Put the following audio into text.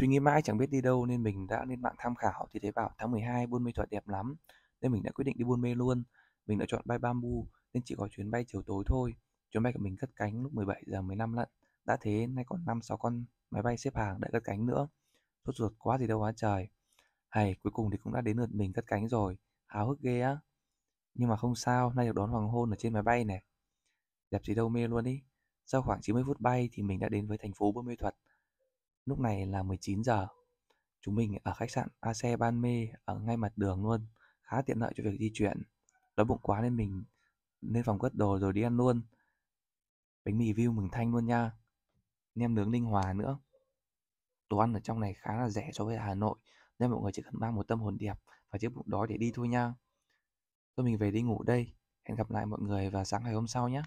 Suy nghĩ mãi chẳng biết đi đâu nên mình đã lên mạng tham khảo thì thấy bảo tháng 12 Buôn Mê Thuột đẹp lắm nên mình đã quyết định đi Buôn Mê luôn. Mình đã chọn bay bamboo nên chỉ có chuyến bay chiều tối thôi. Chuyến bay của mình cất cánh lúc 17 giờ 15 lận. Đã thế nay còn năm sáu con máy bay xếp hàng đợi cất cánh nữa. Sốt ruột quá gì đâu quá trời. Hay cuối cùng thì cũng đã đến lượt mình cất cánh rồi. Háo hức ghê á. Nhưng mà không sao, nay được đón hoàng hôn ở trên máy bay này. Đẹp gì đâu mê luôn ý. Sau khoảng 90 phút bay thì mình đã đến với thành phố Buôn Mê Thuột Lúc này là 19 giờ. Chúng mình ở khách sạn AC Ban Mê ở ngay mặt đường luôn, khá tiện lợi cho việc di chuyển. Đói bụng quá nên mình lên phòng cất đồ rồi đi ăn luôn. Bánh mì view mừng thanh luôn nha. Nem nướng Ninh Hòa nữa. Đồ ăn ở trong này khá là rẻ so với Hà Nội, nên mọi người chỉ cần mang một tâm hồn đẹp và chiếc bụng đói để đi thôi nha. Tôi mình về đi ngủ đây. Hẹn gặp lại mọi người vào sáng ngày hôm sau nhé.